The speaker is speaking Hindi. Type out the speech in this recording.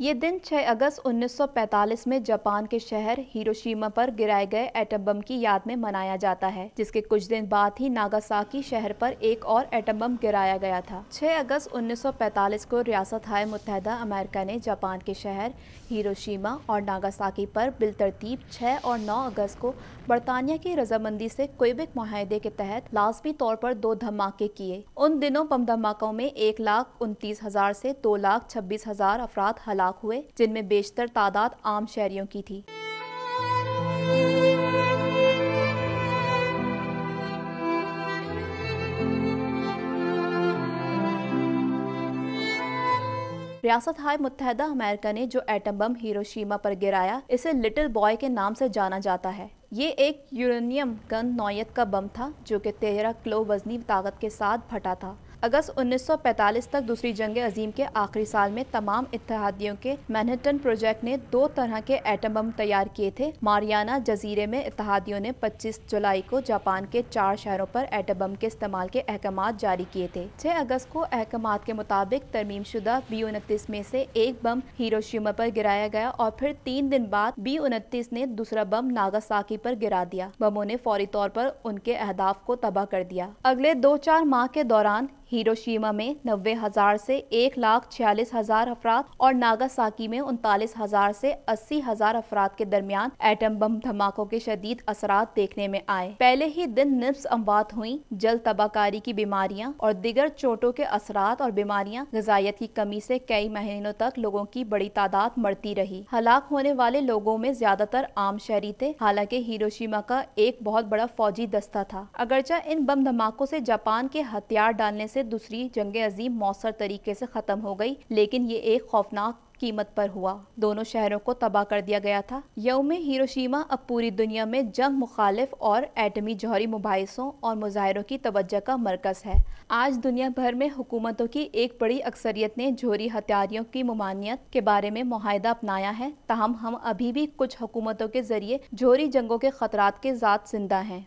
ये दिन 6 अगस्त 1945 में जापान के शहर हिरोशिमा पर गिराए गए एटम बम की याद में मनाया जाता है जिसके कुछ दिन बाद ही नागासाकी शहर पर एक और एटम बम गिराया गया था 6 अगस्त 1945 को रियासत हाय मुतहदा अमेरिका ने जापान के शहर हिरोशिमा और नागासाकी पर बिलतरतीब 6 और 9 अगस्त को बरतानिया की रजामंदी से कोबिक माहे के तहत लाजमी तौर पर दो धमाके किए उन दिनों बम धमाकों में एक लाख उनतीस हजार से दो लाख छब्बीस हजार अफराद हलाक हलाक हुए जिनमें बेशतर तादाद आम शहरियों की थी रियासत हाय मुतहदा अमेरिका ने जो एटम बम हिरोशीमा पर गिराया इसे लिटिल बॉय के नाम से जाना जाता है ये एक यूरेनियम गन नौयत का बम था जो कि तेरह किलो वजनी ताकत के साथ फटा था अगस्त 1945 तक दूसरी जंग अजीम के आखिरी साल में तमाम इतिहादियों के मैनहटन प्रोजेक्ट ने दो तरह के एटम बम तैयार किए थे मारियाना जजीरे में इतिहादियों ने 25 जुलाई को जापान के चार शहरों पर एटम बम के इस्तेमाल के अहकाम जारी किए थे 6 अगस्त को अहकाम के मुताबिक तरमीम शुदा बी उनतीस में से एक बम हिरोशिमा पर गिराया गया और फिर तीन दिन बाद बी उनतीस ने दूसरा बम नागासाकी पर गिरा दिया बमों ने फौरी तौर पर उनके अहदाफ को तबाह कर दिया अगले दो चार माह के दौरान हिरोशीमा में नब्बे हजार से एक लाख छियालीस हजार अफराद और नागासाकी में उनतालीस हजार से अस्सी हजार अफराद के दरमियान एटम बम धमाकों के शदीद असरा देखने में आए पहले ही दिन निप्स अमवात हुई जल तबाकारी की बीमारियाँ और दिगर चोटों के असरा और बीमारियाँ गजायत की कमी से कई महीनों तक लोगों की बड़ी तादाद मरती रही हलाक होने वाले लोगों में ज्यादातर आम शहरी थे हालांकि हिरोशिमा का एक बहुत बड़ा फौजी दस्ता था अगरचा इन बम धमाकों से जापान के हथियार डालने से से दूसरी जंग अजीम मौसर तरीके से ख़त्म हो गई लेकिन ये एक खौफनाक कीमत पर हुआ दोनों शहरों को तबाह कर दिया गया था यौम हिरोशिमा अब पूरी दुनिया में जंग मुखालिफ और एटमी जौहरी मुबाहिसों और मुजाहरों की तवज्जो का मरकज़ है आज दुनिया भर में हुकूमतों की एक बड़ी अक्सरियत ने जौहरी हथियारियों की ममानियत के बारे में माहिदा अपनाया है तहम हम अभी भी कुछ हुकूमतों के जरिए जौहरी जंगों के खतरात के साथ जिंदा हैं